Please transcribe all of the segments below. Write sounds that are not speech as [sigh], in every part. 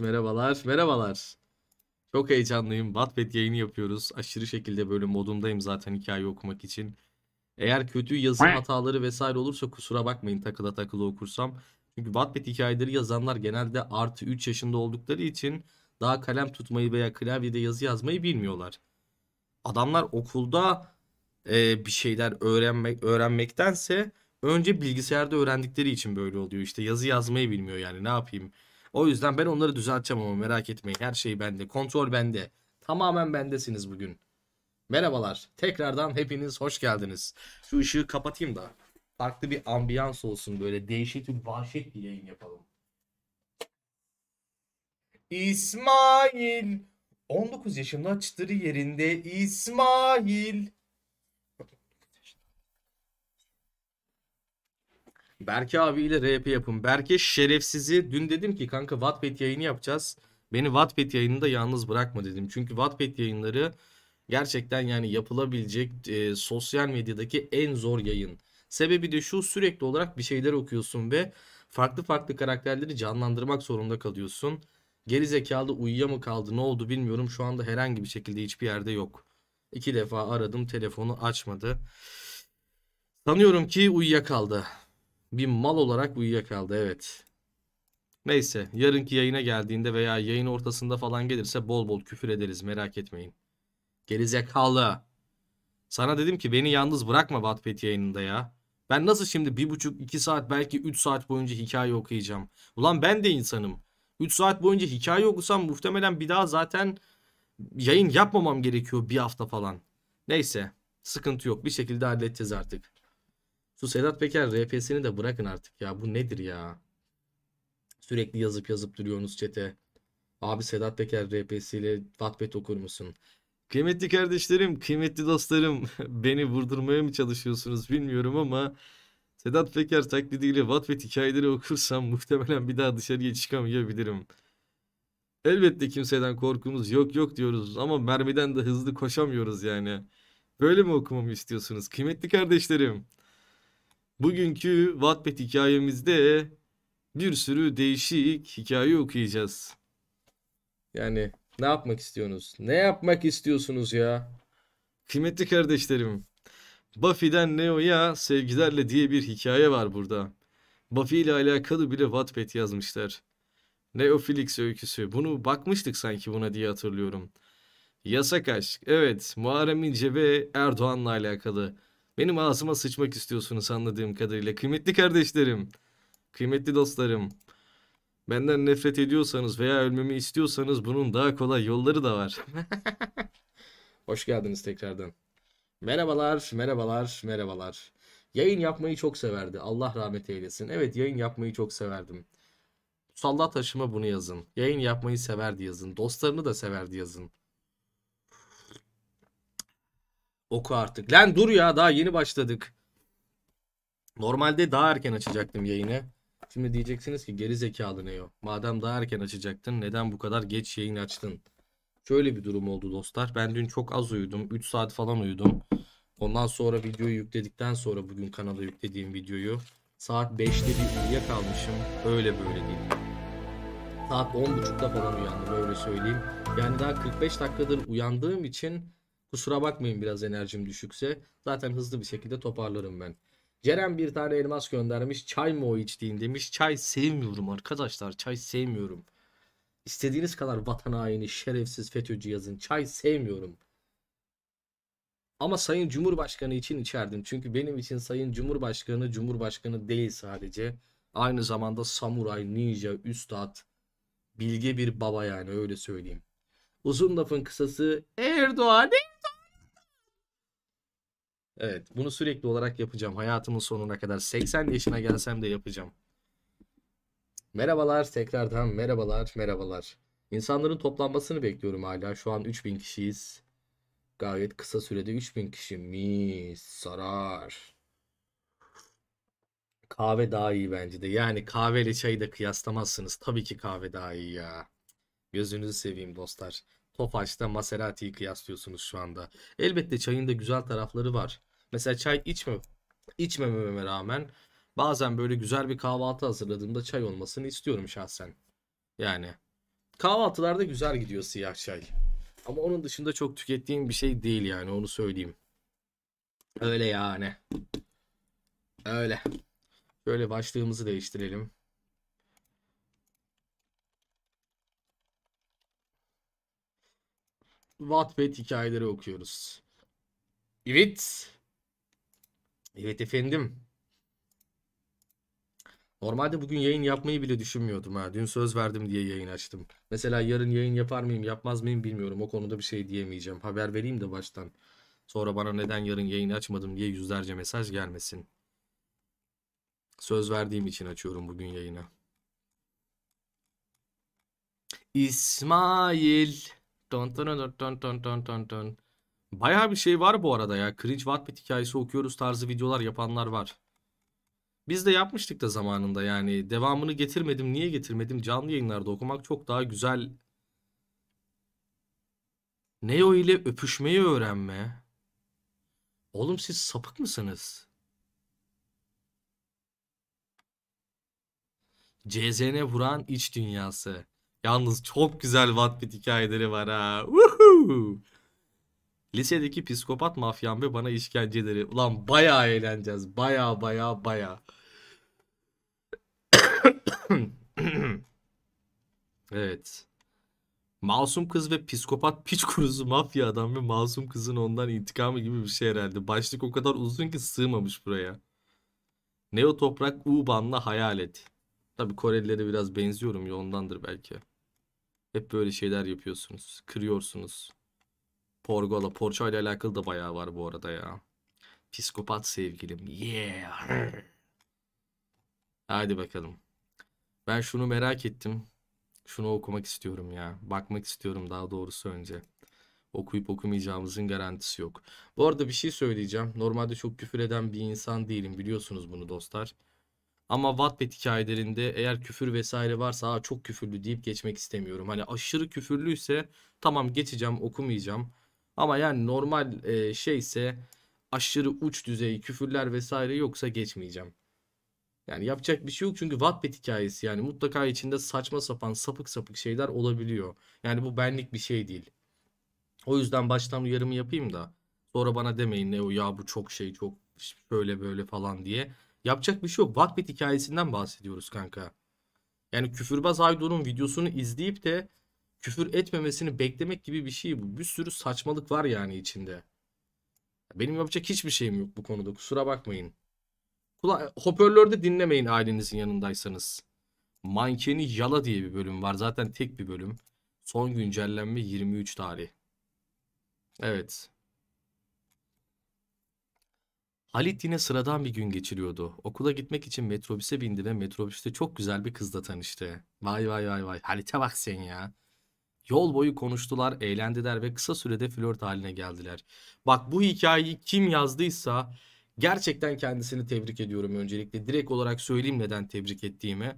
Merhabalar, merhabalar. Çok heyecanlıyım. Batbet yayını yapıyoruz. Aşırı şekilde böyle modumdayım zaten hikaye okumak için. Eğer kötü yazım hataları vesaire olursa kusura bakmayın takıla takıla okursam. Çünkü Wattpad hikayeleri yazanlar genelde artı 3 yaşında oldukları için daha kalem tutmayı veya klavyede yazı yazmayı bilmiyorlar. Adamlar okulda e, bir şeyler öğrenmek öğrenmektense önce bilgisayarda öğrendikleri için böyle oluyor. İşte yazı yazmayı bilmiyor yani ne yapayım o yüzden ben onları düzelteceğim ama merak etmeyin. Her şey bende. Kontrol bende. Tamamen bendesiniz bugün. Merhabalar. Tekrardan hepiniz hoş geldiniz. Şu ışığı kapatayım da farklı bir ambiyans olsun böyle değişik bir vahşet bir yayın yapalım. İsmail 19 yaşında çıtırı yerinde İsmail Berke abiyle RP yapın. Berke şerefsizi dün dedim ki kanka Wattpad yayını yapacağız. Beni Wattpad yayınında yalnız bırakma dedim. Çünkü Wattpad yayınları gerçekten yani yapılabilecek e, sosyal medyadaki en zor yayın. Sebebi de şu sürekli olarak bir şeyler okuyorsun ve farklı farklı karakterleri canlandırmak zorunda kalıyorsun. Geri zekalı uyuya mı kaldı ne oldu bilmiyorum. Şu anda herhangi bir şekilde hiçbir yerde yok. İki defa aradım telefonu açmadı. Sanıyorum ki kaldı. Bir mal olarak uyuyakaldı evet. Neyse yarınki yayına geldiğinde veya yayın ortasında falan gelirse bol bol küfür ederiz merak etmeyin. Gerizekalı. Sana dedim ki beni yalnız bırakma Wattpad yayınında ya. Ben nasıl şimdi bir buçuk, iki saat belki üç saat boyunca hikaye okuyacağım. Ulan ben de insanım. Üç saat boyunca hikaye okusam muhtemelen bir daha zaten yayın yapmamam gerekiyor bir hafta falan. Neyse sıkıntı yok bir şekilde halledeceğiz artık. Şu Sedat Peker RP'sini de bırakın artık ya. Bu nedir ya? Sürekli yazıp yazıp duruyorsunuz çete. Abi Sedat Peker RP'siyle Wattpad okur musun? Kıymetli kardeşlerim, kıymetli dostlarım [laughs] beni vurdurmaya mı çalışıyorsunuz bilmiyorum ama Sedat Peker taklidiyle Wattpad hikayeleri okursam muhtemelen bir daha dışarıya çıkamayabilirim. Elbette kimseden korkumuz yok yok diyoruz ama mermiden de hızlı koşamıyoruz yani. Böyle mi okumamı istiyorsunuz kıymetli kardeşlerim? Bugünkü Wattpad hikayemizde bir sürü değişik hikaye okuyacağız. Yani ne yapmak istiyorsunuz? Ne yapmak istiyorsunuz ya? Kıymetli kardeşlerim, Buffy'den Neo'ya sevgilerle diye bir hikaye var burada. Buffy ile alakalı bile Wattpad yazmışlar. Neo Felix öyküsü. Bunu bakmıştık sanki buna diye hatırlıyorum. Yasak aşk. Evet, Muharrem İnce ve Erdoğan'la alakalı. Benim ağzıma sıçmak istiyorsunuz anladığım kadarıyla. Kıymetli kardeşlerim, kıymetli dostlarım. Benden nefret ediyorsanız veya ölmemi istiyorsanız bunun daha kolay yolları da var. [laughs] Hoş geldiniz tekrardan. Merhabalar, merhabalar, merhabalar. Yayın yapmayı çok severdi. Allah rahmet eylesin. Evet yayın yapmayı çok severdim. Musallat taşıma bunu yazın. Yayın yapmayı severdi yazın. Dostlarını da severdi yazın. Oku artık. Lan dur ya daha yeni başladık. Normalde daha erken açacaktım yayını. Şimdi diyeceksiniz ki geri zekalı ne o? Madem daha erken açacaktın neden bu kadar geç yayın açtın? Şöyle bir durum oldu dostlar. Ben dün çok az uyudum. 3 saat falan uyudum. Ondan sonra videoyu yükledikten sonra bugün kanala yüklediğim videoyu saat 5'te bir uyuyakalmışım. Öyle böyle değil. Saat 10.30'da falan uyandım öyle söyleyeyim. Yani daha 45 dakikadır uyandığım için Kusura bakmayın biraz enerjim düşükse. Zaten hızlı bir şekilde toparlarım ben. Ceren bir tane elmas göndermiş. Çay mı o içtiğin demiş. Çay sevmiyorum arkadaşlar. Çay sevmiyorum. İstediğiniz kadar vatan haini, şerefsiz FETÖ'cü yazın. Çay sevmiyorum. Ama Sayın Cumhurbaşkanı için içerdim. Çünkü benim için Sayın Cumhurbaşkanı Cumhurbaşkanı değil sadece. Aynı zamanda samuray, ninja, üstad, bilge bir baba yani öyle söyleyeyim. Uzun lafın kısası Erdoğan Evet bunu sürekli olarak yapacağım. Hayatımın sonuna kadar 80 yaşına gelsem de yapacağım. Merhabalar tekrardan merhabalar merhabalar. İnsanların toplanmasını bekliyorum hala. Şu an 3000 kişiyiz. Gayet kısa sürede 3000 kişi. Mis sarar. Kahve daha iyi bence de. Yani kahveyle çayı da kıyaslamazsınız. Tabii ki kahve daha iyi ya. Gözünüzü seveyim dostlar. Tofaş'ta Maserati'yi kıyaslıyorsunuz şu anda. Elbette çayın da güzel tarafları var. Mesela çay içme, içmememe rağmen bazen böyle güzel bir kahvaltı hazırladığımda çay olmasını istiyorum şahsen. Yani kahvaltılarda güzel gidiyor siyah çay. Ama onun dışında çok tükettiğim bir şey değil yani onu söyleyeyim. Öyle yani. Öyle. Böyle başlığımızı değiştirelim. Wattpad hikayeleri okuyoruz. Evet. Evet efendim. Normalde bugün yayın yapmayı bile düşünmüyordum ha. Dün söz verdim diye yayın açtım. Mesela yarın yayın yapar mıyım, yapmaz mıyım bilmiyorum. O konuda bir şey diyemeyeceğim. Haber vereyim de baştan. Sonra bana neden yarın yayın açmadım diye yüzlerce mesaj gelmesin. Söz verdiğim için açıyorum bugün yayına. İsmail Dön dön dön dön dön dön dön. Bayağı bir şey var bu arada ya. Cringe Wattpad hikayesi okuyoruz tarzı videolar yapanlar var. Biz de yapmıştık da zamanında yani. Devamını getirmedim. Niye getirmedim? Canlı yayınlarda okumak çok daha güzel. Neo ile öpüşmeyi öğrenme. Oğlum siz sapık mısınız? CZN vuran iç dünyası. Yalnız çok güzel Wattpad hikayeleri var ha. Woohoo! Lisedeki psikopat mafyam ve bana işkenceleri. Ulan baya eğleneceğiz. baya baya baya. [coughs] evet. Masum kız ve psikopat piç kurusu mafya adam ve masum kızın ondan intikamı gibi bir şey herhalde. Başlık o kadar uzun ki sığmamış buraya. Neo Toprak Uban'la Hayalet. Tabi Korelilere biraz benziyorum ya ondandır belki. Hep böyle şeyler yapıyorsunuz. Kırıyorsunuz. Porgola, Porça ile alakalı da bayağı var bu arada ya. Psikopat sevgilim. Yeah. Hadi bakalım. Ben şunu merak ettim. Şunu okumak istiyorum ya. Bakmak istiyorum daha doğrusu önce. Okuyup okumayacağımızın garantisi yok. Bu arada bir şey söyleyeceğim. Normalde çok küfür eden bir insan değilim. Biliyorsunuz bunu dostlar. Ama Wattpad hikayelerinde eğer küfür vesaire varsa Aa, çok küfürlü deyip geçmek istemiyorum. Hani aşırı küfürlüyse tamam geçeceğim okumayacağım. Ama yani normal e, şeyse aşırı uç düzey küfürler vesaire yoksa geçmeyeceğim. Yani yapacak bir şey yok çünkü Wattpad hikayesi yani mutlaka içinde saçma sapan sapık sapık şeyler olabiliyor. Yani bu benlik bir şey değil. O yüzden baştan uyarımı yapayım da sonra bana demeyin ne o ya bu çok şey çok böyle böyle falan diye. Yapacak bir şey yok. Wattpad hikayesinden bahsediyoruz kanka. Yani küfürbaz Aydoğan'ın videosunu izleyip de küfür etmemesini beklemek gibi bir şey bu. Bir sürü saçmalık var yani içinde. Benim yapacak hiçbir şeyim yok bu konuda. Kusura bakmayın. Kula hoparlörde dinlemeyin ailenizin yanındaysanız. Mankeni Yala diye bir bölüm var. Zaten tek bir bölüm. Son güncellenme 23 tarih. Evet. Halit yine sıradan bir gün geçiriyordu. Okula gitmek için metrobüse bindi ve metrobüste çok güzel bir kızla tanıştı. Vay vay vay vay. Halit'e bak sen ya. Yol boyu konuştular, eğlendiler ve kısa sürede flört haline geldiler. Bak bu hikayeyi kim yazdıysa gerçekten kendisini tebrik ediyorum öncelikle. Direkt olarak söyleyeyim neden tebrik ettiğimi.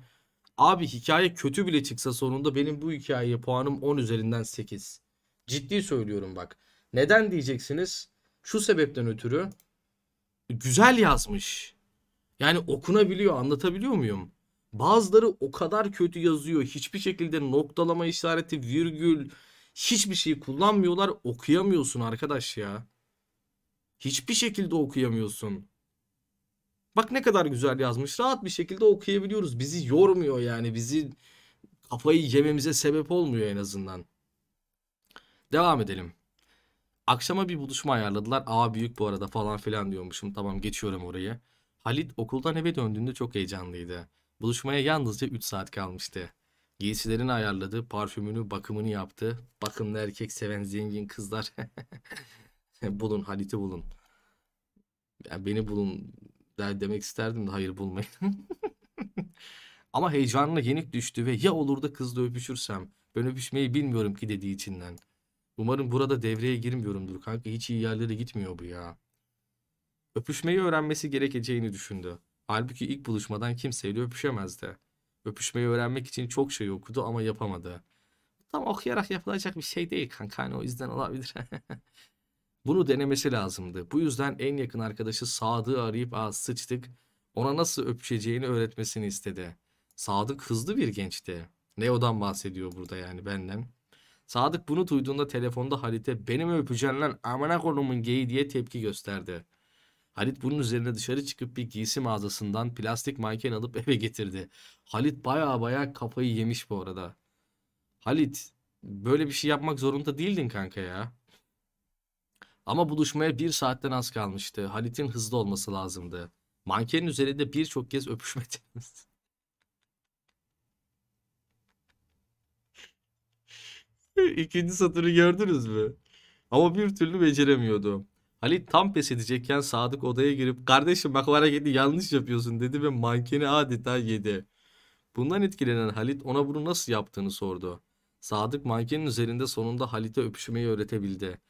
Abi hikaye kötü bile çıksa sonunda benim bu hikayeye puanım 10 üzerinden 8. Ciddi söylüyorum bak. Neden diyeceksiniz? Şu sebepten ötürü güzel yazmış. Yani okunabiliyor anlatabiliyor muyum? Bazıları o kadar kötü yazıyor. Hiçbir şekilde noktalama işareti, virgül hiçbir şey kullanmıyorlar. Okuyamıyorsun arkadaş ya. Hiçbir şekilde okuyamıyorsun. Bak ne kadar güzel yazmış. Rahat bir şekilde okuyabiliyoruz. Bizi yormuyor yani. Bizi kafayı yememize sebep olmuyor en azından. Devam edelim. Akşama bir buluşma ayarladılar. Aa büyük bu arada falan filan diyormuşum. Tamam geçiyorum orayı. Halit okuldan eve döndüğünde çok heyecanlıydı. Buluşmaya yalnızca 3 saat kalmıştı. Giysilerini ayarladı, parfümünü, bakımını yaptı. Bakın erkek seven zengin kızlar. [laughs] bulun, Halit'i bulun. Yani beni bulun der demek isterdim de hayır bulmayın. [laughs] Ama heyecanına yenik düştü ve ya olur da kızla öpüşürsem. Ben öpüşmeyi bilmiyorum ki dediği içinden. Umarım burada devreye girmiyorumdur kanka. Hiç iyi yerlere gitmiyor bu ya. Öpüşmeyi öğrenmesi gerekeceğini düşündü. Halbuki ilk buluşmadan kimseyle öpüşemezdi. Öpüşmeyi öğrenmek için çok şey okudu ama yapamadı. Tam okuyarak yapılacak bir şey değil kanka. Hani o yüzden olabilir. [laughs] Bunu denemesi lazımdı. Bu yüzden en yakın arkadaşı Sadık'ı arayıp aa sıçtık. Ona nasıl öpüşeceğini öğretmesini istedi. Sadık hızlı bir gençti. Neo'dan bahsediyor burada yani benden. Sadık bunu duyduğunda telefonda Halit'e benim öpeceğin lan amına konumun geyi diye tepki gösterdi. Halit bunun üzerine dışarı çıkıp bir giysi mağazasından plastik manken alıp [laughs] eve getirdi. Halit baya baya kafayı yemiş bu arada. Halit böyle bir şey yapmak zorunda değildin kanka ya. Ama buluşmaya bir saatten az kalmıştı. Halit'in hızlı olması lazımdı. Mankenin üzerinde birçok kez öpüşmediniz. [laughs] [laughs] İkinci satırı gördünüz mü? Ama bir türlü beceremiyordu. Halit tam pes edecekken Sadık odaya girip kardeşim bak var hareketi yanlış yapıyorsun dedi ve mankeni adeta yedi. Bundan etkilenen Halit ona bunu nasıl yaptığını sordu. Sadık mankenin üzerinde sonunda Halit'e öpüşmeyi öğretebildi.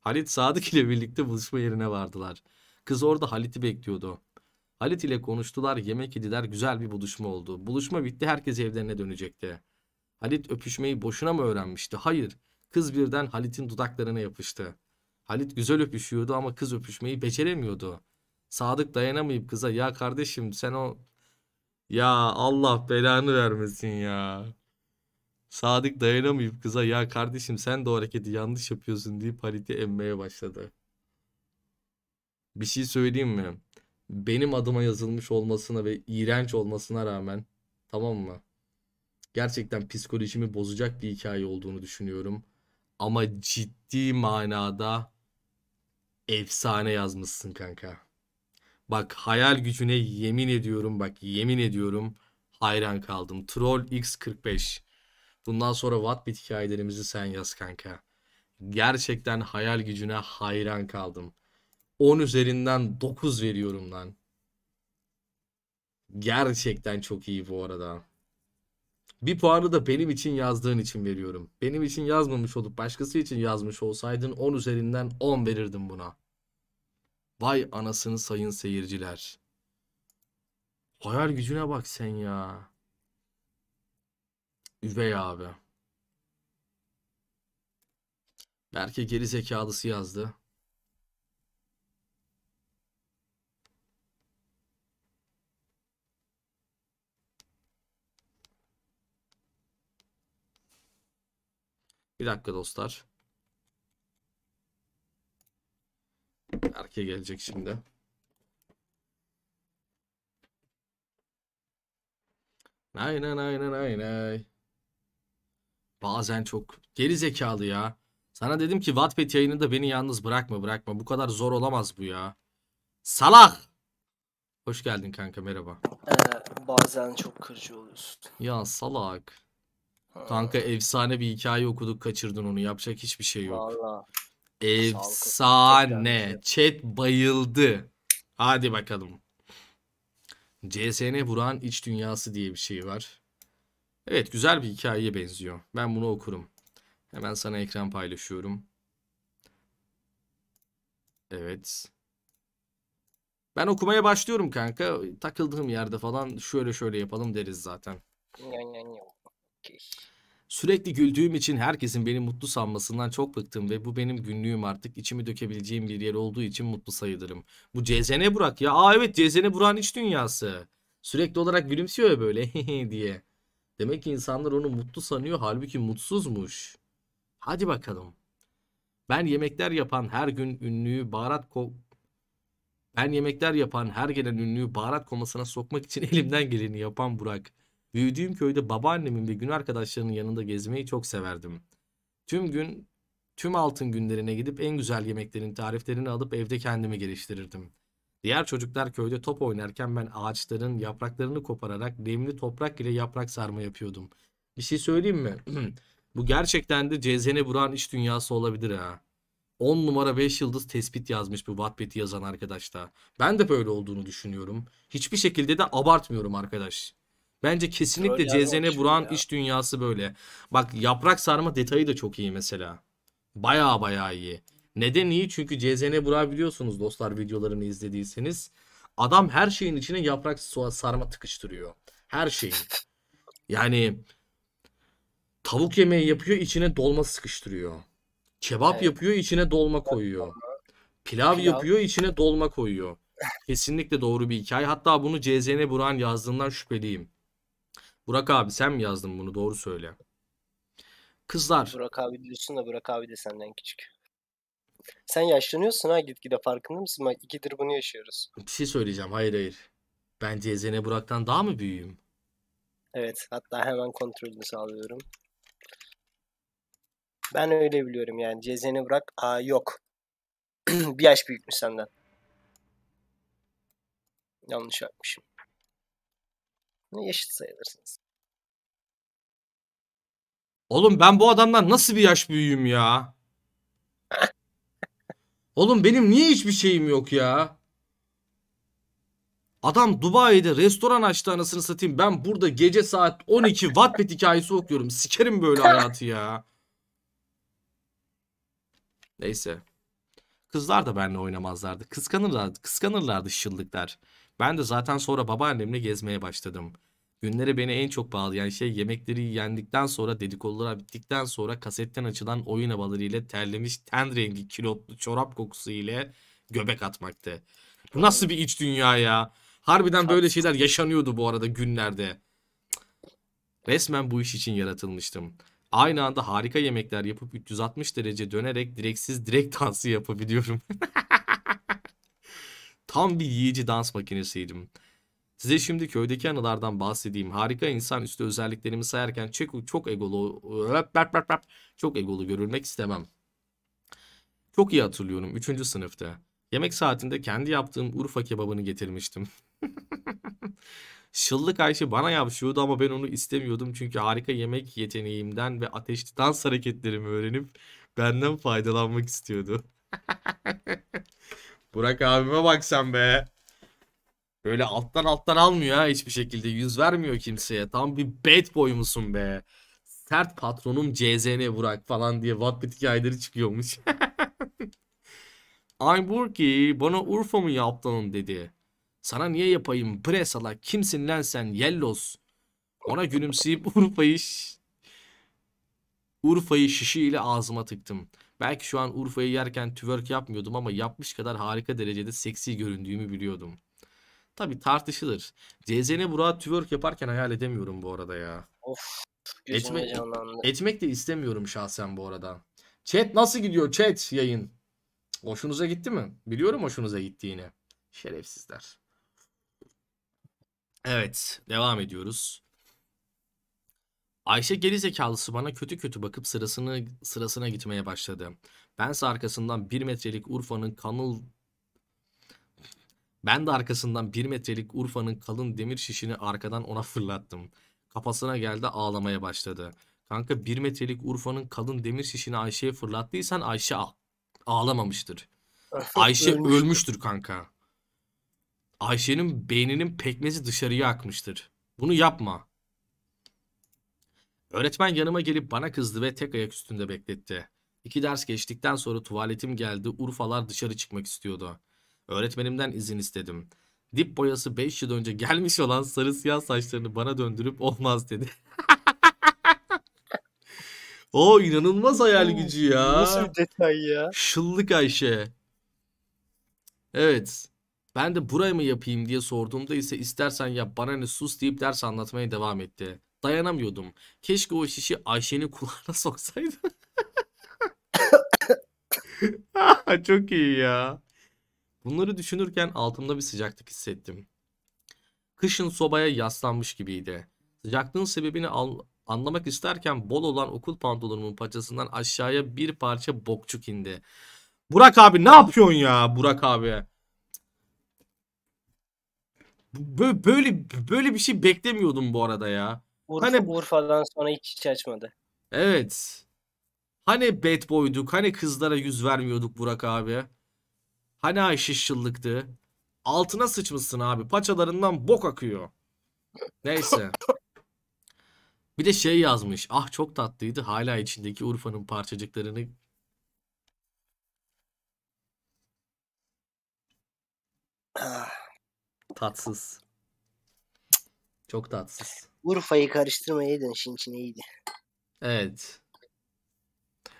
Halit Sadık ile birlikte buluşma yerine vardılar. Kız orada Halit'i bekliyordu. Halit ile konuştular, yemek yediler, güzel bir buluşma oldu. Buluşma bitti, herkes evlerine dönecekti. Halit öpüşmeyi boşuna mı öğrenmişti? Hayır. Kız birden Halit'in dudaklarına yapıştı. Halit güzel öpüşüyordu ama kız öpüşmeyi beceremiyordu. Sadık dayanamayıp kıza ya kardeşim sen o... Ya Allah belanı vermesin ya. Sadık dayanamayıp kıza ya kardeşim sen de o hareketi yanlış yapıyorsun deyip Halit'i emmeye başladı. Bir şey söyleyeyim mi? Benim adıma yazılmış olmasına ve iğrenç olmasına rağmen tamam mı? gerçekten psikolojimi bozacak bir hikaye olduğunu düşünüyorum. Ama ciddi manada efsane yazmışsın kanka. Bak hayal gücüne yemin ediyorum bak yemin ediyorum hayran kaldım. Troll X45. Bundan sonra Wattbit hikayelerimizi sen yaz kanka. Gerçekten hayal gücüne hayran kaldım. 10 üzerinden 9 veriyorum lan. Gerçekten çok iyi bu arada. Bir puanı da benim için yazdığın için veriyorum. Benim için yazmamış olup başkası için yazmış olsaydın 10 üzerinden 10 verirdim buna. Vay anasını sayın seyirciler. Hayal gücüne bak sen ya. Üvey abi. Belki geri zekalısı yazdı. Bir dakika dostlar. Erke gelecek şimdi. Nay nay nay nay nay. Bazen çok geri zekalı ya. Sana dedim ki Wattpad yayınında beni yalnız bırakma bırakma. Bu kadar zor olamaz bu ya. Salak! Hoş geldin kanka merhaba. Ee, bazen çok kırıcı oluyorsun. Ya salak. Kanka efsane bir hikaye okuduk kaçırdın onu. Yapacak hiçbir şey yok. Valla. Efsane. Chat bayıldı. Hadi bakalım. CSN Buran iç Dünyası diye bir şey var. Evet güzel bir hikayeye benziyor. Ben bunu okurum. Hemen sana ekran paylaşıyorum. Evet. Ben okumaya başlıyorum kanka. Takıldığım yerde falan şöyle şöyle yapalım deriz zaten. Okay. Sürekli güldüğüm için herkesin beni mutlu sanmasından çok bıktım ve bu benim günlüğüm artık. İçimi dökebileceğim bir yer olduğu için mutlu sayılırım. Bu CZN Burak ya. Aa evet CZN Burak'ın iç dünyası. Sürekli olarak gülümsüyor ya böyle [laughs] diye. Demek ki insanlar onu mutlu sanıyor halbuki mutsuzmuş. Hadi bakalım. Ben yemekler yapan her gün ünlüyü baharat ko ben yemekler yapan her gelen ünlüyü baharat komasına sokmak için [laughs] elimden geleni yapan Burak. Büyüdüğüm köyde babaannemin ve gün arkadaşlarının yanında gezmeyi çok severdim. Tüm gün tüm altın günlerine gidip en güzel yemeklerin tariflerini alıp evde kendimi geliştirirdim. Diğer çocuklar köyde top oynarken ben ağaçların yapraklarını kopararak nemli toprak ile yaprak sarma yapıyordum. Bir şey söyleyeyim mi? [clears throat] Bu gerçekten de CZN Buran iş dünyası olabilir ha. 10 numara 5 yıldız tespit yazmış bu Wattpad'i yazan arkadaşta. Ben de böyle olduğunu düşünüyorum. Hiçbir şekilde de abartmıyorum arkadaş. Bence kesinlikle CZN Buran iş dünyası böyle. Bak yaprak sarma detayı da çok iyi mesela. Baya baya iyi. Neden iyi? Çünkü CZN Buran biliyorsunuz dostlar videolarını izlediyseniz. Adam her şeyin içine yaprak sarma tıkıştırıyor. Her şeyin. Yani tavuk yemeği yapıyor içine dolma sıkıştırıyor. Kebap evet. yapıyor içine dolma koyuyor. Pilav, Pilav yapıyor içine dolma koyuyor. Kesinlikle doğru bir hikaye. Hatta bunu CZN Buran yazdığından şüpheliyim. Burak abi sen mi yazdın bunu? Doğru söyle. Kızlar. Burak abi diyorsun da Burak abi de senden küçük. Sen yaşlanıyorsun ha gitgide farkında mısın? Bak ikidir bunu yaşıyoruz. Bir şey söyleyeceğim. Hayır hayır. Ben Cezene Burak'tan daha mı büyüğüm? Evet. Hatta hemen kontrolünü sağlıyorum. Ben öyle biliyorum yani. Cezene Burak aa, yok. [clears throat] bir yaş büyükmüş senden. Yanlış yapmışım eşit sayılırsınız. Oğlum ben bu adamdan nasıl bir yaş büyüğüm ya? Oğlum benim niye hiçbir şeyim yok ya? Adam Dubai'de restoran açtı anasını satayım. Ben burada gece saat 12 Wattpad hikayesi okuyorum. Sikerim böyle hayatı ya. Neyse. Kızlar da benimle oynamazlardı. Kıskanırlardı. Kıskanırlardı şıllıklar. Ben de zaten sonra babaannemle gezmeye başladım. Günlere beni en çok bağlayan şey yemekleri yendikten sonra dedikodular bittikten sonra kasetten açılan oyun havaları terlemiş ten rengi kilotlu çorap kokusu ile göbek atmaktı. Bu nasıl bir iç dünya ya? Harbiden böyle şeyler yaşanıyordu bu arada günlerde. Resmen bu iş için yaratılmıştım. Aynı anda harika yemekler yapıp 360 derece dönerek direksiz direkt dansı yapabiliyorum. [laughs] Tam bir yiyici dans makinesiydim. Size şimdi köydeki anılardan bahsedeyim. Harika insan üstü özelliklerimi sayarken çok, çok egolu çok egolu görülmek istemem. Çok iyi hatırlıyorum 3. sınıfta. Yemek saatinde kendi yaptığım Urfa kebabını getirmiştim. [laughs] Şıllık Ayşe bana yapışıyordu ama ben onu istemiyordum. Çünkü harika yemek yeteneğimden ve ateşli dans hareketlerimi öğrenip benden faydalanmak istiyordu. [laughs] Burak abime bak sen be. Böyle alttan alttan almıyor ha hiçbir şekilde. Yüz vermiyor kimseye. Tam bir bad boy musun be. Sert patronum CZN Burak falan diye Wattpad hikayeleri çıkıyormuş. [laughs] Ay Burki bana Urfa mı yaptın dedi. Sana niye yapayım bre salak kimsin lan sen yellos. Ona gülümseyip [laughs] Urfa'yı Urfa'yı şişiyle ağzıma tıktım. Belki şu an Urfa'yı yerken twerk yapmıyordum ama yapmış kadar harika derecede seksi göründüğümü biliyordum. Tabi tartışılır. CZN Burak'ı twerk yaparken hayal edemiyorum bu arada ya. Of. Etme, e- etmek de istemiyorum şahsen bu arada. Chat nasıl gidiyor chat yayın? Hoşunuza gitti mi? Biliyorum hoşunuza gittiğini. Şerefsizler. Evet devam ediyoruz. Ayşe geri zekalısı bana kötü kötü bakıp sırasını sırasına gitmeye başladı. Bense arkasından bir metrelik Urfa'nın kanıl ben de arkasından bir metrelik Urfa'nın kalın demir şişini arkadan ona fırlattım. Kafasına geldi ağlamaya başladı. Kanka bir metrelik Urfa'nın kalın demir şişini Ayşe'ye fırlattıysan Ayşe ağlamamıştır. [laughs] Ayşe ölmüştür. kanka. Ayşe'nin beyninin pekmezi dışarıya akmıştır. Bunu yapma. Öğretmen yanıma gelip bana kızdı ve tek ayak üstünde bekletti. İki ders geçtikten sonra tuvaletim geldi. Urfalar dışarı çıkmak istiyordu. Öğretmenimden izin istedim. Dip boyası 5 yıl önce gelmiş olan sarı siyah saçlarını bana döndürüp olmaz dedi. [laughs] o inanılmaz hayal gücü ya. Nasıl bir detay ya? Şıllık Ayşe. Evet. Ben de burayı mı yapayım diye sorduğumda ise istersen yap bana ne sus deyip ders anlatmaya devam etti. Dayanamıyordum. Keşke o şişi Ayşe'nin kulağına [laughs] soksaydım. [laughs] Çok iyi ya. Bunları düşünürken altımda bir sıcaklık hissettim. Kışın sobaya yaslanmış gibiydi. Sıcaklığın sebebini al anlamak isterken bol olan okul pantolonumun paçasından aşağıya bir parça bokçuk indi. Burak abi ne yapıyorsun ya Burak abi? Böyle Böyle böyle bir şey beklemiyordum bu arada ya. Urfa, hani Urfa'dan sonra hiç hiç açmadı. Evet. Hani bad boyduk, hani kızlara yüz vermiyorduk Burak abi. Hani Ayşe Altına sıçmışsın abi. Paçalarından bok akıyor. Neyse. Bir de şey yazmış. Ah çok tatlıydı. Hala içindeki Urfa'nın parçacıklarını ah. Tatsız. Çok tatsız. Urfa'yı karıştırmayaydın işin içine iyiydi. Evet.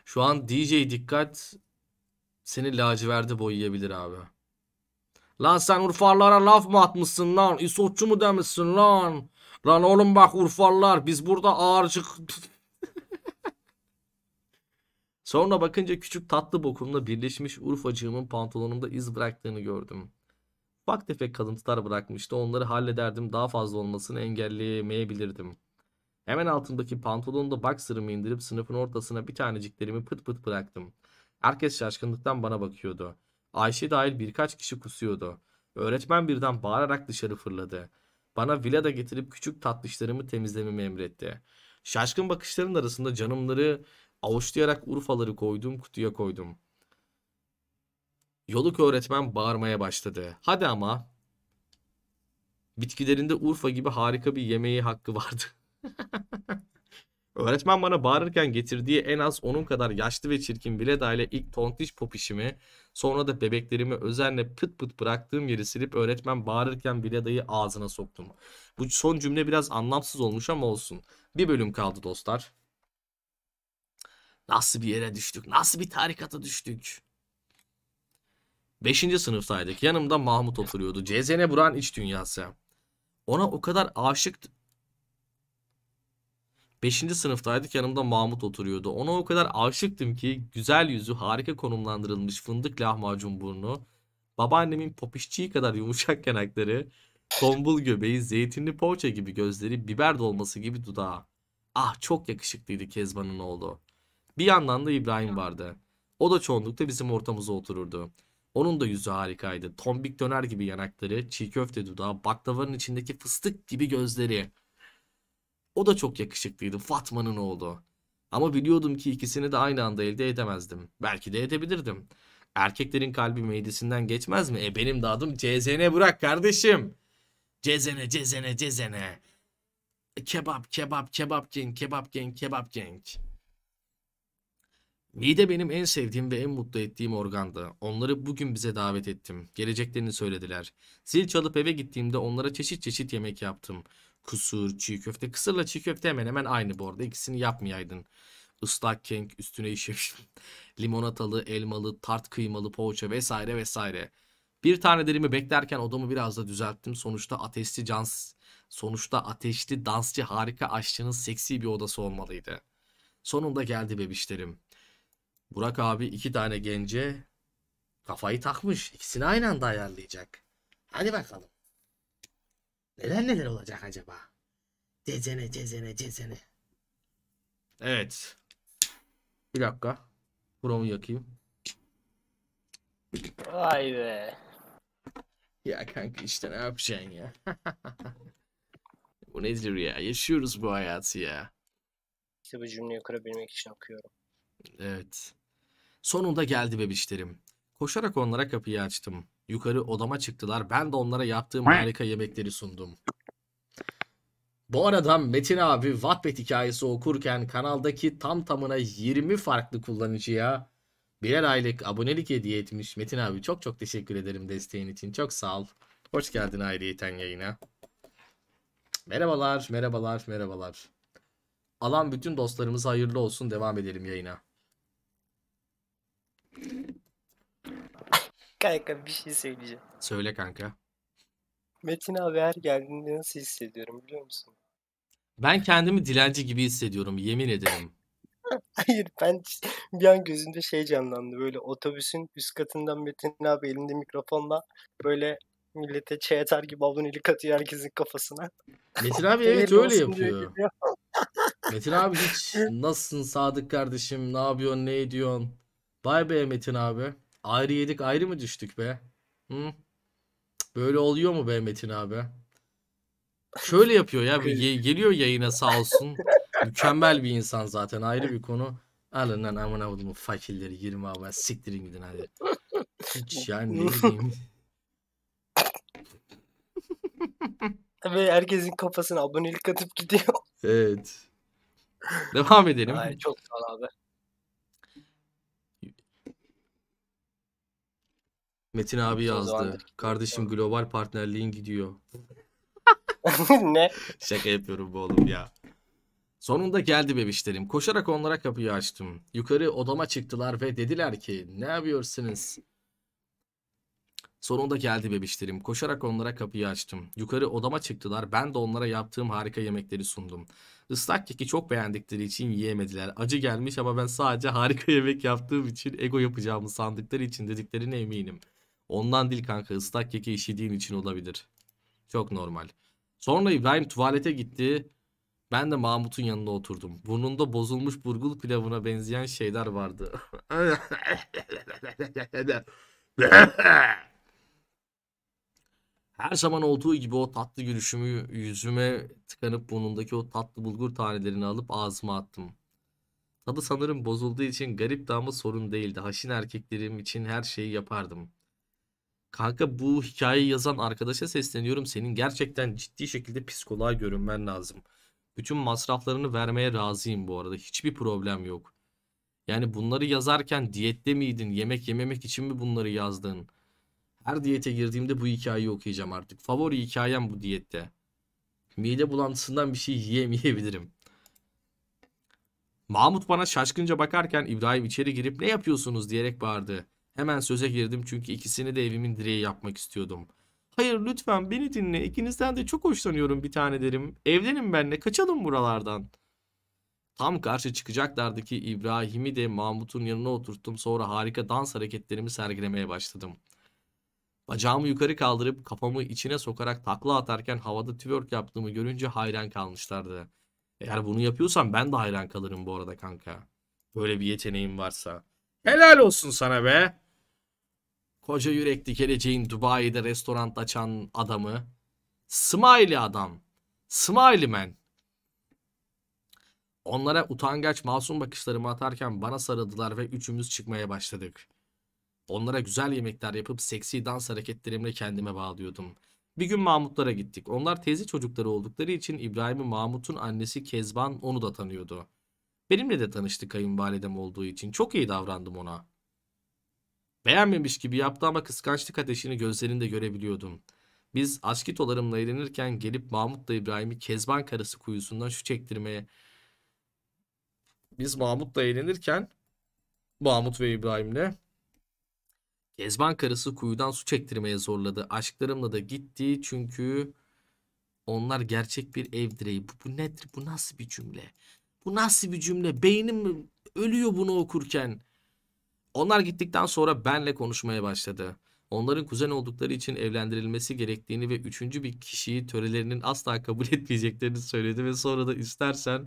Şu an DJ dikkat seni laciverde boyayabilir abi. Lan sen Urfa'lılara laf mı atmışsın lan? İsoççu mu demişsin lan? Lan oğlum bak Urfalılar biz burada ağırcık... [laughs] Sonra bakınca küçük tatlı bokumla birleşmiş Urfacığımın pantolonunda iz bıraktığını gördüm ufak tefek kalıntılar bırakmıştı. Onları hallederdim daha fazla olmasını engelleyemeyebilirdim. Hemen altındaki pantolonda boxer'ımı indirip sınıfın ortasına bir taneciklerimi pıt pıt bıraktım. Herkes şaşkınlıktan bana bakıyordu. Ayşe dahil birkaç kişi kusuyordu. Öğretmen birden bağırarak dışarı fırladı. Bana vilada getirip küçük tatlışlarımı temizlememi emretti. Şaşkın bakışların arasında canımları avuçlayarak Urfaları koyduğum kutuya koydum. Yoluk öğretmen bağırmaya başladı. Hadi ama. Bitkilerinde Urfa gibi harika bir yemeği hakkı vardı. [laughs] öğretmen bana bağırırken getirdiği en az onun kadar yaşlı ve çirkin Vileda ile ilk tontiş popişimi sonra da bebeklerimi özenle pıt pıt bıraktığım yeri silip öğretmen bağırırken Vileda'yı ağzına soktum. Bu son cümle biraz anlamsız olmuş ama olsun. Bir bölüm kaldı dostlar. Nasıl bir yere düştük? Nasıl bir tarikata düştük? 5. sınıftaydık. Yanımda Mahmut oturuyordu. CZN Buran iç dünyası. Ona o kadar aşık 5. sınıftaydık. Yanımda Mahmut oturuyordu. Ona o kadar aşıktım ki güzel yüzü, harika konumlandırılmış fındık lahmacun burnu, babaannemin popişçiği kadar yumuşak yanakları, tombul göbeği, zeytinli poğaça gibi gözleri, biber dolması gibi dudağı. Ah çok yakışıklıydı Kezban'ın oğlu. Bir yandan da İbrahim vardı. O da çoğunlukla bizim ortamıza otururdu. Onun da yüzü harikaydı. Tombik döner gibi yanakları, çiğ köfte dudağı, baklavanın içindeki fıstık gibi gözleri. O da çok yakışıklıydı. Fatma'nın oğlu. Ama biliyordum ki ikisini de aynı anda elde edemezdim. Belki de edebilirdim. Erkeklerin kalbi meydisinden geçmez mi? E benim de adım CZN Burak kardeşim. Cezene cezene cezene. E, kebap kebap kebap genk kebap genk kebap genk. Mide benim en sevdiğim ve en mutlu ettiğim organdı. Onları bugün bize davet ettim. Geleceklerini söylediler. Zil çalıp eve gittiğimde onlara çeşit çeşit yemek yaptım. Kusur, çiğ köfte, kısırla çiğ köfte hemen hemen aynı bu arada. İkisini yapmayaydın. Islak kenk, üstüne işemiş [laughs] limonatalı, elmalı, tart kıymalı, poğaça vesaire vesaire. Bir tane derimi beklerken odamı biraz da düzelttim. Sonuçta ateşli cans, sonuçta ateşli dansçı harika aşçının seksi bir odası olmalıydı. Sonunda geldi bebişlerim. Burak abi iki tane gence kafayı takmış. İkisini aynı anda ayarlayacak. Hadi bakalım. Neler neler olacak acaba? Cezene cezene cezene. Evet. Bir dakika. Chrome'u yakayım. Vay be. Ya kanka işte ne yapacaksın ya? [laughs] bu nedir ya? Yaşıyoruz bu hayatı ya. İşte bu cümleyi kurabilmek için okuyorum. Evet. Sonunda geldi bebişlerim. Koşarak onlara kapıyı açtım. Yukarı odama çıktılar. Ben de onlara yaptığım harika yemekleri sundum. Bu arada Metin abi Wattpad hikayesi okurken kanaldaki tam tamına 20 farklı kullanıcıya birer aylık abonelik hediye etmiş. Metin abi çok çok teşekkür ederim desteğin için. Çok sağ ol. Hoş geldin ayrıyeten yayına. Merhabalar, merhabalar, merhabalar. Alan bütün dostlarımıza hayırlı olsun. Devam edelim yayına. Kanka bir şey söyleyeceğim. Söyle kanka. Metin abi her geldiğinde nasıl hissediyorum biliyor musun? Ben kendimi dilenci gibi hissediyorum yemin ederim. [laughs] Hayır ben bir an gözümde şey canlandı böyle otobüsün üst katından Metin abi elinde mikrofonla böyle millete çay atar gibi abonelik atıyor herkesin kafasına. Metin abi [laughs] evet öyle yapıyor. Metin abi hiç nasılsın Sadık kardeşim ne yapıyorsun ne ediyorsun Vay be Metin abi. Ayrı yedik ayrı mı düştük be? Hı? Böyle oluyor mu be Metin abi? Şöyle yapıyor ya. Bir geliyor yayına sağ olsun. Mükemmel bir insan zaten ayrı bir konu. Alın lan amına kodumun fakirleri 20 abi siktirin gidin hadi. Hiç yani ne bileyim. Ve herkesin kafasına abonelik atıp gidiyor. Evet. Devam edelim. Hayır, çok sağ ol abi. Metin abi yazdı. Kardeşim global partnerliğin gidiyor. [laughs] ne? Şaka yapıyorum bu oğlum ya. Sonunda geldi bebişlerim. Koşarak onlara kapıyı açtım. Yukarı odama çıktılar ve dediler ki ne yapıyorsunuz? Sonunda geldi bebişlerim. Koşarak onlara kapıyı açtım. Yukarı odama çıktılar. Ben de onlara yaptığım harika yemekleri sundum. Islak keki çok beğendikleri için yiyemediler. Acı gelmiş ama ben sadece harika [laughs] yemek yaptığım için ego yapacağımı sandıkları için dediklerine eminim. Ondan değil kanka ıslak keki işediğin için olabilir. Çok normal. Sonra İbrahim tuvalete gitti. Ben de Mahmut'un yanında oturdum. Burnunda bozulmuş burgul pilavına benzeyen şeyler vardı. [laughs] Her zaman olduğu gibi o tatlı gülüşümü yüzüme tıkanıp burnundaki o tatlı bulgur tanelerini alıp ağzıma attım. Tadı sanırım bozulduğu için garipti ama sorun değildi. Haşin erkeklerim için her şeyi yapardım. Kanka bu hikayeyi yazan arkadaşa sesleniyorum. Senin gerçekten ciddi şekilde psikoloğa görünmen lazım. Bütün masraflarını vermeye razıyım bu arada. Hiçbir problem yok. Yani bunları yazarken diyette miydin? Yemek yememek için mi bunları yazdın? Her diyete girdiğimde bu hikayeyi okuyacağım artık. Favori hikayem bu diyette. Mide bulantısından bir şey yiyemeyebilirim. Mahmut bana şaşkınca bakarken İbrahim içeri girip ne yapıyorsunuz diyerek bağırdı. Hemen söze girdim çünkü ikisini de evimin direği yapmak istiyordum. Hayır lütfen beni dinle. İkinizden de çok hoşlanıyorum bir tane derim. Evlenin benimle kaçalım buralardan. Tam karşı çıkacaklardı ki İbrahim'i de Mahmut'un yanına oturttum. Sonra harika dans hareketlerimi sergilemeye başladım. Bacağımı yukarı kaldırıp kafamı içine sokarak takla atarken havada twerk yaptığımı görünce hayran kalmışlardı. Eğer bunu yapıyorsan ben de hayran kalırım bu arada kanka. Böyle bir yeteneğim varsa. Helal olsun sana be. Koca yürekli geleceğin Dubai'de restoran açan adamı. Smiley adam. Smiley man. Onlara utangaç masum bakışlarımı atarken bana sarıldılar ve üçümüz çıkmaya başladık. Onlara güzel yemekler yapıp seksi dans hareketlerimle kendime bağlıyordum. Bir gün Mahmutlara gittik. Onlar teyze çocukları oldukları için İbrahim'i Mahmut'un annesi Kezban onu da tanıyordu. Benimle de tanıştı kayınvalidem olduğu için çok iyi davrandım ona. Beğenmemiş gibi yaptı ama kıskançlık ateşini gözlerinde görebiliyordum. Biz aşkitolarımla eğlenirken gelip Mahmut'la İbrahim'i Kezban karısı kuyusundan şu çektirmeye... Biz Mahmut'la eğlenirken Mahmut ve İbrahim'le Kezban karısı kuyudan su çektirmeye zorladı. Aşklarımla da gitti çünkü onlar gerçek bir ev direği. Bu, bu nedir? Bu nasıl bir cümle? Bu nasıl bir cümle? Beynim ölüyor bunu okurken. Onlar gittikten sonra benle konuşmaya başladı. Onların kuzen oldukları için evlendirilmesi gerektiğini ve üçüncü bir kişiyi törelerinin asla kabul [laughs] etmeyeceklerini söyledi ve sonra da istersen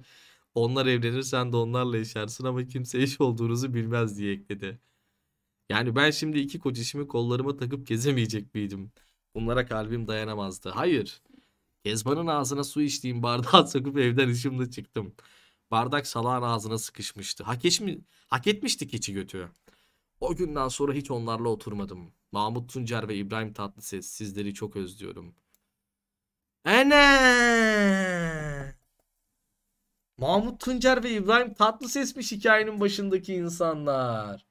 onlar evlenirsen de onlarla yaşarsın ama kimse eş olduğunuzu bilmez diye ekledi. Yani ben şimdi iki koç işimi kollarıma takıp gezemeyecek miydim? Bunlara kalbim dayanamazdı. Hayır. Kezban'ın ağzına su içtiğim bardağı [laughs] sokup evden ışımla çıktım. Bardak salağın ağzına sıkışmıştı. Hak, mi? hak etmişti keçi götü. O günden sonra hiç onlarla oturmadım. Mahmut Tuncer ve İbrahim Tatlıses sizleri çok özlüyorum. Ene! Mahmut Tuncer ve İbrahim Tatlıses'miş hikayenin başındaki insanlar.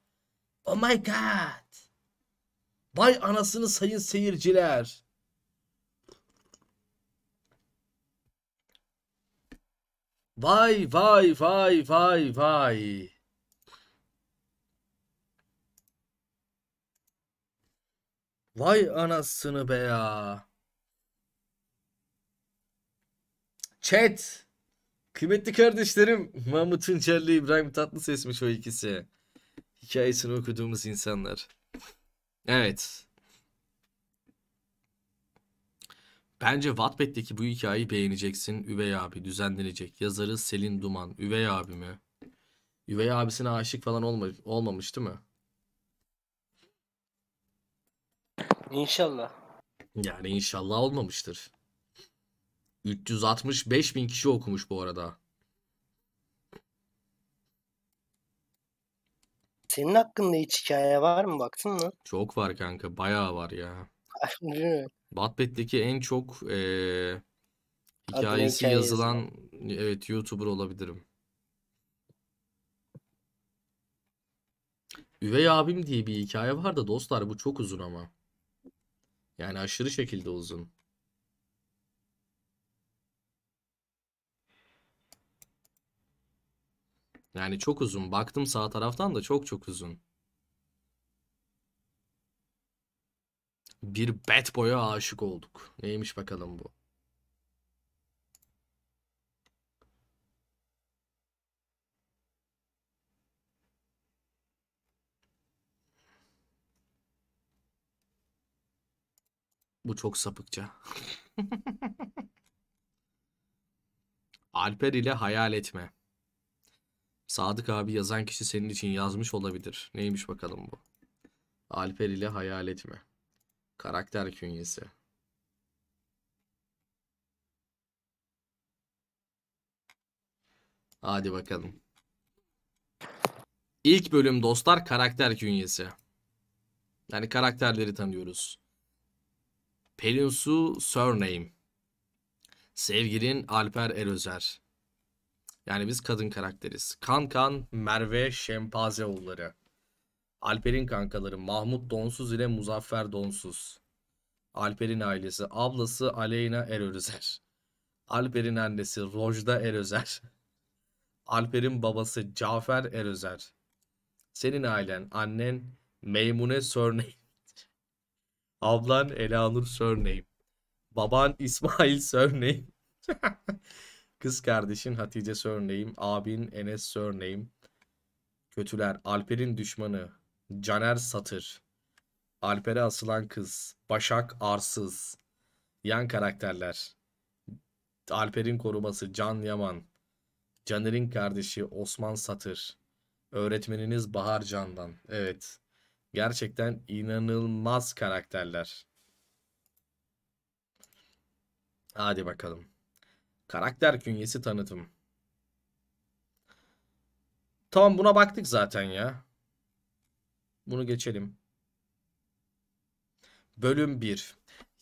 Oh my god. Vay anasını sayın seyirciler. Vay vay vay vay vay. Vay anasını be ya. Chat. Kıymetli kardeşlerim Mahmut Tunçerli İbrahim Tatlıses'miş o ikisi. Hikayesini okuduğumuz insanlar. Evet. Bence Wattpad'deki bu hikayeyi beğeneceksin Üvey abi düzenlenecek. Yazarı Selin Duman. Üvey abi mi? Üvey abisine aşık falan olma, olmamış değil mi? İnşallah. Yani inşallah olmamıştır. 365 bin kişi okumuş bu arada. Senin hakkında hiç hikaye var mı? Baktın mı? Çok var kanka. Bayağı var ya. Batbetteki [laughs] en çok e, hikayesi Adına yazılan evet YouTuber olabilirim. Üvey abim diye bir hikaye var da dostlar bu çok uzun ama. Yani aşırı şekilde uzun. Yani çok uzun. Baktım sağ taraftan da çok çok uzun. Bir bad boy'a aşık olduk. Neymiş bakalım bu? Bu çok sapıkça. Alper ile hayal etme. Sadık abi yazan kişi senin için yazmış olabilir. Neymiş bakalım bu? Alper ile hayal etme. Karakter künyesi. Hadi bakalım. İlk bölüm dostlar karakter künyesi. Yani karakterleri tanıyoruz. Pelinsu Surname. Sevgilin Alper Erözer. Yani biz kadın karakteriz. Kankan Merve Şempazeoğulları. Alper'in kankaları Mahmut Donsuz ile Muzaffer Donsuz. Alper'in ailesi ablası Aleyna Erözer. Alper'in annesi Rojda Erözer. Alper'in babası Cafer Erözer. Senin ailen annen Meymune Surname. Ablan Elanur surname. Baban [laughs] İsmail surname. [laughs] Kız kardeşin Hatice surname. Abin Enes surname. Kötüler. Alper'in düşmanı. Caner Satır. Alper'e asılan kız. Başak Arsız. Yan karakterler. Alper'in koruması Can Yaman. Caner'in kardeşi Osman Satır. Öğretmeniniz Bahar Candan. Evet. Gerçekten inanılmaz karakterler. Hadi bakalım. Karakter künyesi tanıtım. Tamam buna baktık zaten ya. Bunu geçelim. Bölüm 1.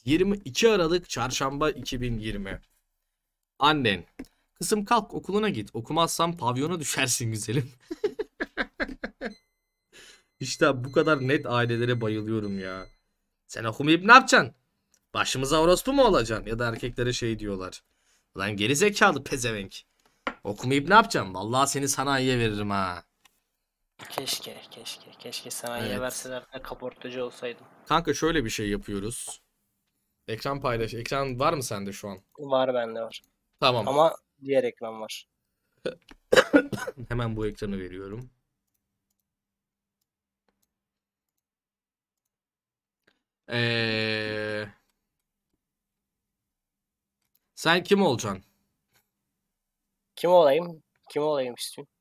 22 Aralık Çarşamba 2020. Annen. Kızım kalk okuluna git. Okumazsan pavyona düşersin güzelim. [laughs] İşte bu kadar net ailelere bayılıyorum ya. Sen okumayıp ne yapacaksın? Başımıza orospu mu olacaksın? Ya da erkeklere şey diyorlar. Lan geri zekalı pezevenk. Okumayıp ne yapacaksın? Vallahi seni sanayiye veririm ha. Keşke, keşke, keşke sanayiye evet. verseler de kaportacı olsaydım. Kanka şöyle bir şey yapıyoruz. Ekran paylaş. Ekran var mı sende şu an? Var bende var. Tamam. Ama diğer ekran var. [coughs] Hemen bu ekranı veriyorum. Ee, sen kim olacaksın? Kim olayım? Kim olayım istiyorum?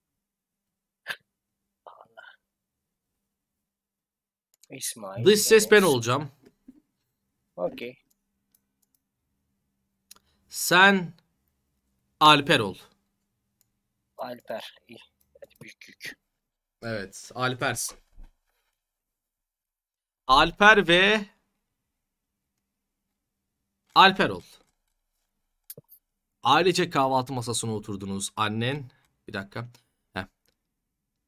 İsmail. Dış ses ben olacağım. Okey. Sen Alper ol. Alper. İyi. Hadi büyük yük. Evet. Alpersin. Alper ve Alperol. Ailece kahvaltı masasına oturdunuz. Annen. Bir dakika. Heh.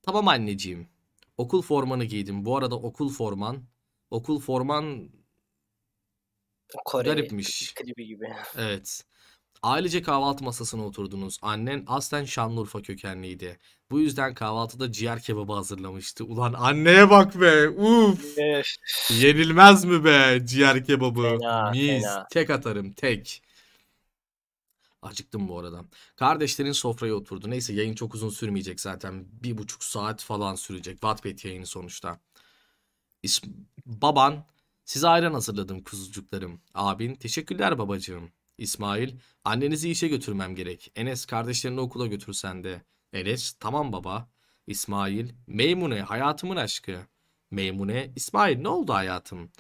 Tamam anneciğim. Okul formanı giydim. Bu arada okul forman. Okul forman Kore garipmiş. klibi gibi. Evet. Ailece kahvaltı masasına oturdunuz. Annen aslen Şanlıurfa kökenliydi. Bu yüzden kahvaltıda ciğer kebabı hazırlamıştı. Ulan anneye bak be. Uf. Yenilmez mi be ciğer kebabı? Fena, Mis. Tek atarım tek. Acıktım bu arada. Kardeşlerin sofraya oturdu. Neyse yayın çok uzun sürmeyecek zaten. Bir buçuk saat falan sürecek. Wattpad yayını sonuçta. İsm Baban, size ayran hazırladım kuzucuklarım. Abin, teşekkürler babacığım. İsmail, annenizi işe götürmem gerek. Enes kardeşlerini okula götürsen de. Enes, tamam baba. İsmail, Meymune hayatımın aşkı. Meymune, İsmail ne oldu hayatım?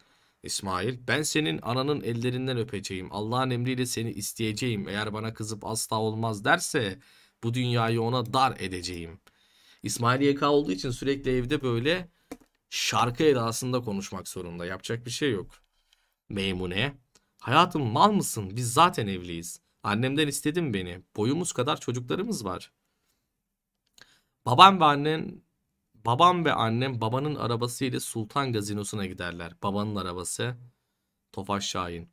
İsmail, ben senin ananın ellerinden öpeceğim. Allah'ın emriyle seni isteyeceğim. Eğer bana kızıp asla olmaz derse bu dünyayı ona dar edeceğim. İsmail YK olduğu için sürekli evde böyle şarkı edasında konuşmak zorunda. Yapacak bir şey yok. Meymune, Hayatım mal mısın? Biz zaten evliyiz. Annemden istedim beni. Boyumuz kadar çocuklarımız var. Babam ve annen babam ve annem babanın arabasıyla Sultan Gazinosu'na giderler. Babanın arabası Tofaş Şahin.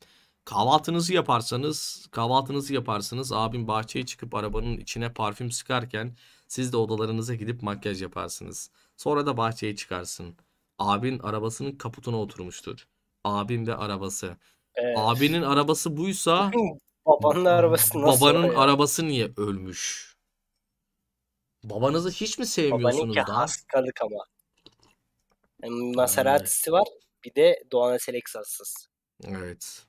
Kahvaltınızı yaparsanız, kahvaltınızı yaparsınız. Abim bahçeye çıkıp arabanın içine parfüm sıkarken siz de odalarınıza gidip makyaj yaparsınız. Sonra da bahçeye çıkarsın. Abin arabasının kaputuna oturmuştur. Abim ve arabası. Evet. Abinin arabası buysa [laughs] babanın arabası nasıl? Babanın yani? arabası niye ölmüş? Babanızı hiç mi sevmiyorsunuz Babanınki da? hastalık ama. Yani Maserati'si var. Bir de Doğan Selexas'sız. Evet.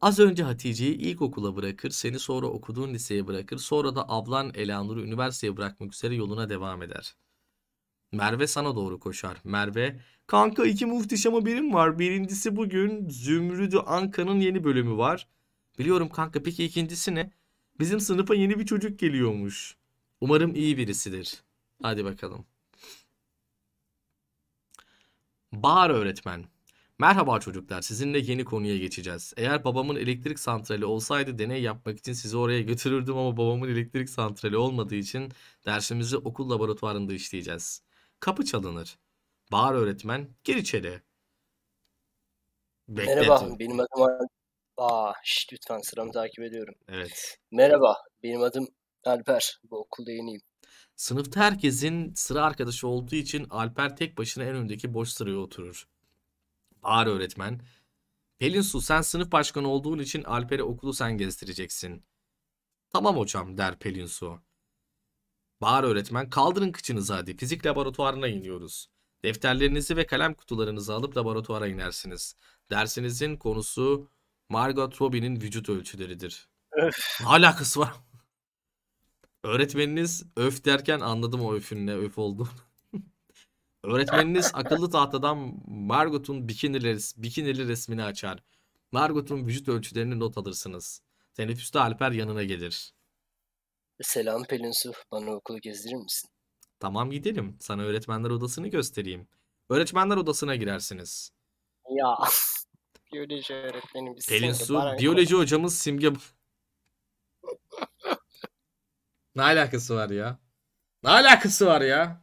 Az önce Hatice'yi ilkokula bırakır, seni sonra okuduğun liseye bırakır, sonra da ablan Elanur'u üniversiteye bırakmak üzere yoluna devam eder. Merve sana doğru koşar. Merve kanka iki muhteşem birim var. Birincisi bugün Zümrüdü Anka'nın yeni bölümü var. Biliyorum kanka peki ikincisi ne? Bizim sınıfa yeni bir çocuk geliyormuş. Umarım iyi birisidir. Hadi bakalım. Bahar öğretmen. Merhaba çocuklar, sizinle yeni konuya geçeceğiz. Eğer babamın elektrik santrali olsaydı deney yapmak için sizi oraya götürürdüm ama babamın elektrik santrali olmadığı için dersimizi okul laboratuvarında işleyeceğiz. Kapı çalınır. Bağır öğretmen gir içeri. Bekledim. Merhaba benim adım Alp. Aa, şş, lütfen sıramı takip ediyorum. Evet. Merhaba benim adım Alper. Bu okulda yeniyim. Sınıfta herkesin sıra arkadaşı olduğu için Alper tek başına en öndeki boş sıraya oturur. Bağır öğretmen. Pelin Su sen sınıf başkanı olduğun için Alper'e okulu sen gezdireceksin. Tamam hocam der Pelin Su. Bağır öğretmen kaldırın kıçınızı hadi fizik laboratuvarına iniyoruz. Defterlerinizi ve kalem kutularınızı alıp laboratuvara inersiniz. Dersinizin konusu Margot Robbie'nin vücut ölçüleridir. Öf. Alakası var. Öğretmeniniz öf derken anladım o öfün ne öf oldu. [laughs] Öğretmeniniz akıllı tahtadan Margot'un bikinileri bikinili resmini açar. Margot'un vücut ölçülerini not alırsınız. Teneffüste Alper yanına gelir. Selam Pelin Su, bana okulu gezdirir misin? Tamam gidelim. Sana öğretmenler odasını göstereyim. Öğretmenler odasına girersiniz. Ya. [laughs] Biyoloji öğretmeni biz. Pelin Su, biyoloji hocamız Simge... [laughs] ne alakası var ya? Ne alakası var ya?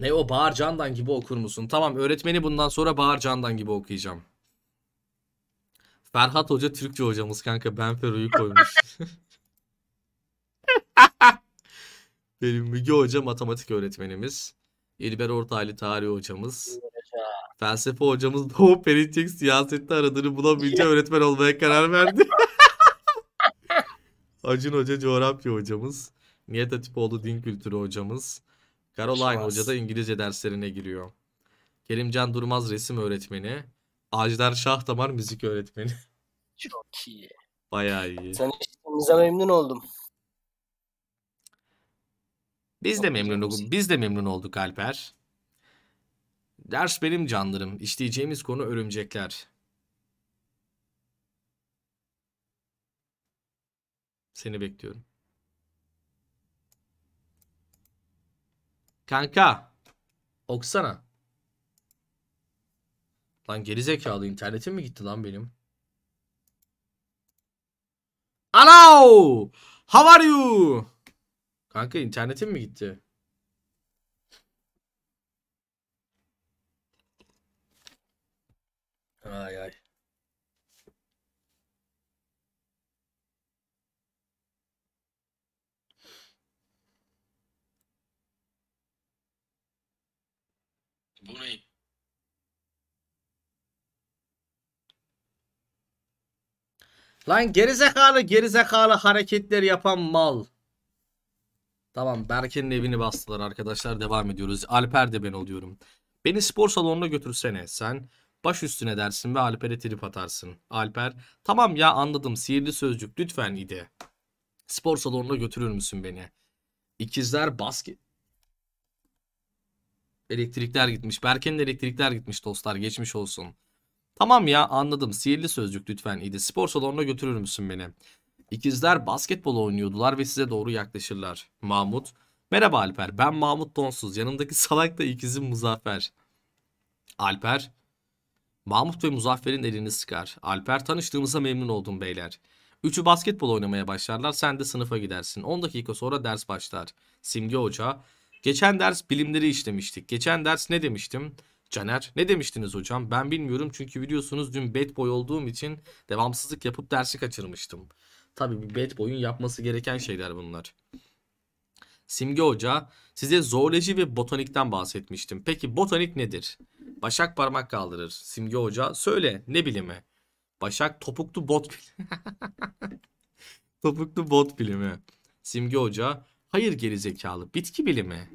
Ne o Bağır Candan gibi okur musun? Tamam öğretmeni bundan sonra Bağır Candan gibi okuyacağım. Ferhat Hoca Türkçe hocamız kanka. Ben Fero'yu koymuş. [laughs] Benim Müge Hoca matematik öğretmenimiz. İlber Ortaylı tarih hocamız. Felsefe hocamız Doğu Perinçek siyasette aradığını bulamayınca öğretmen olmaya karar verdi. [laughs] Acun Hoca coğrafya hocamız. Nihat Atipoğlu din kültürü hocamız. Caroline Hoca da İngilizce derslerine giriyor. Kerimcan Durmaz resim öğretmeni. Ajdar Şahdamar müzik öğretmeni. [laughs] Çok iyi. Bayağı iyi. Sen işimize memnun oldum. Biz de memnun olduk. Biz de memnun olduk Alper. Ders benim canlarım. İşleyeceğimiz konu örümcekler. Seni bekliyorum. Kanka. Oksana. Lan gerizekalı internetim mi gitti lan benim? Hello! How are you? Kanka internetim mi gitti? Ay ay. Bu ne? Lan gerizekalı gerizekalı hareketler yapan mal. Tamam Berke'nin evini bastılar arkadaşlar devam ediyoruz. Alper de ben oluyorum. Beni spor salonuna götürsene sen. Baş üstüne dersin ve Alper'e trip atarsın. Alper tamam ya anladım sihirli sözcük lütfen ide. Spor salonuna götürür müsün beni? İkizler basket. Elektrikler gitmiş. Berke'nin elektrikler gitmiş dostlar geçmiş olsun. Tamam ya anladım sihirli sözcük lütfen idi. Spor salonuna götürür müsün beni? İkizler basketbol oynuyordular ve size doğru yaklaşırlar. Mahmut. Merhaba Alper ben Mahmut Donsuz. Yanımdaki [laughs] salak da ikizim Muzaffer. Alper. Mahmut ve Muzaffer'in elini sıkar. Alper tanıştığımıza memnun oldum beyler. Üçü basketbol oynamaya başlarlar. Sen de sınıfa gidersin. 10 dakika sonra ders başlar. Simge Hoca. Geçen ders bilimleri işlemiştik. Geçen ders ne demiştim? Caner. Ne demiştiniz hocam? Ben bilmiyorum çünkü biliyorsunuz dün bad boy olduğum için devamsızlık yapıp dersi kaçırmıştım. Tabii bir bad boy'un yapması gereken şeyler bunlar. Simge Hoca size zooloji ve botanikten bahsetmiştim. Peki botanik nedir? Başak parmak kaldırır. Simge Hoca söyle ne bilimi? Başak topuklu bot [laughs] Topuklu bot bilimi. Simge Hoca hayır geri zekalı bitki bilimi.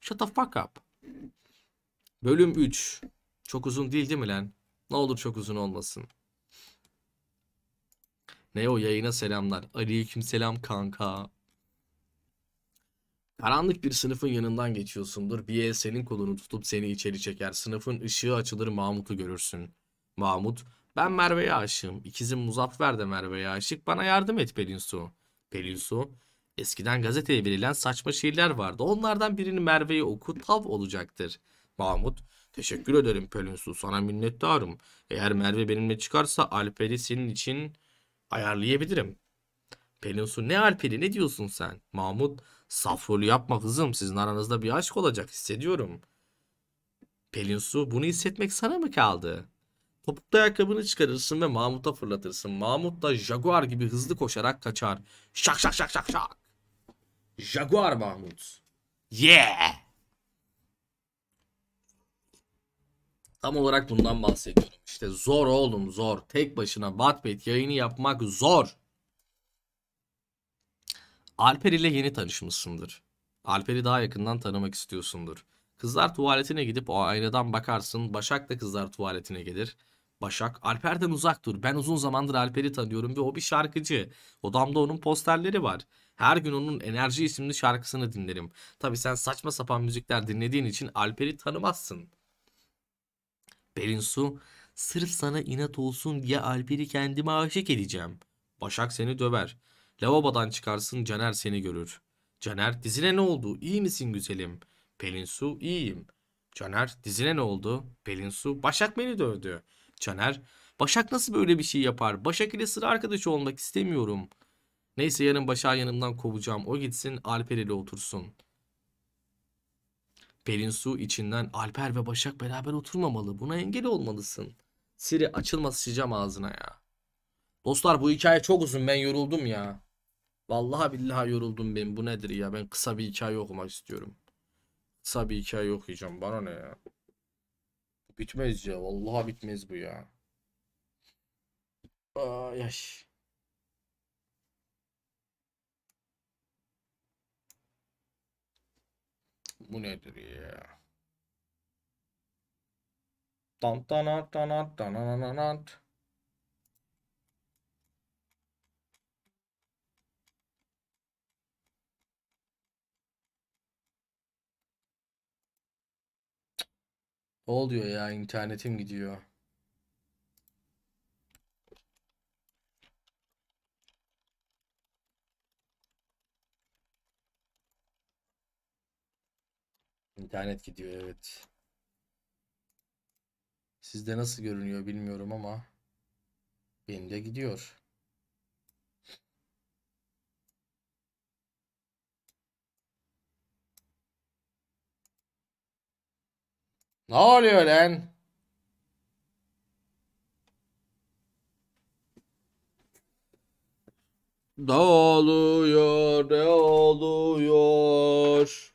Shut the fuck up. Bölüm 3. Çok uzun değil değil mi lan? Ne olur çok uzun olmasın. Ne o yayına selamlar. Aleyküm selam kanka. Karanlık bir sınıfın yanından geçiyorsundur. Bir el senin kolunu tutup seni içeri çeker. Sınıfın ışığı açılır Mahmut'u görürsün. Mahmut, ben Merve'ye aşığım. İkizim Muzaffer de Merve'ye aşık. Bana yardım et Pelinsu. Pelinsu, eskiden gazeteye verilen saçma şiirler vardı. Onlardan birini Merve'ye oku, tav olacaktır. Mahmut, teşekkür ederim Pelinsu, sana minnettarım. Eğer Merve benimle çıkarsa Alper'i senin için ayarlayabilirim. Pelinsu, ne Alper'i, ne diyorsun sen? Mahmut, safrolu yapma kızım, sizin aranızda bir aşk olacak, hissediyorum. Pelinsu, bunu hissetmek sana mı kaldı? Topuklu ayakkabını çıkarırsın ve Mahmut'a fırlatırsın. Mahmut da Jaguar gibi hızlı koşarak kaçar. Şak şak şak şak şak. Jaguar Mahmut. Yeah! Tam olarak bundan bahsediyorum. İşte zor oğlum zor. Tek başına Wattpad yayını yapmak zor. Alper ile yeni tanışmışsındır. Alper'i daha yakından tanımak istiyorsundur. Kızlar tuvaletine gidip o aynadan bakarsın. Başak da kızlar tuvaletine gelir. Başak, Alper'den uzak dur. Ben uzun zamandır Alper'i tanıyorum ve o bir şarkıcı. Odamda onun posterleri var. Her gün onun Enerji isimli şarkısını dinlerim. Tabi sen saçma sapan müzikler dinlediğin için Alper'i tanımazsın.'' Berinsu sırf sana inat olsun diye Alper'i kendime aşık edeceğim. Başak seni döver. Lavabodan çıkarsın Caner seni görür. Caner dizine ne oldu? İyi misin güzelim? Pelinsu iyiyim. Caner dizine ne oldu? Pelinsu Başak beni dövdü. Caner Başak nasıl böyle bir şey yapar? Başak ile sıra arkadaş olmak istemiyorum. Neyse yarın Başak'ı yanımdan kovacağım. O gitsin Alper ile otursun. Pelin Su içinden Alper ve Başak beraber oturmamalı. Buna engel olmalısın. Siri açılma sıçacağım ağzına ya. Dostlar bu hikaye çok uzun ben yoruldum ya. Vallahi billahi yoruldum benim, Bu nedir ya? Ben kısa bir hikaye okumak istiyorum. Kısa bir hikaye okuyacağım. Bana ne ya? Bitmez ya. Vallahi bitmez bu ya. Ay yaş. Bu nedir ya? Tam tanat tanat tanananat. Ne oluyor ya internetim gidiyor. İnternet gidiyor evet. Sizde nasıl görünüyor bilmiyorum ama benim de gidiyor. Ne oluyor lan? Ne oluyor? Ne oluyor?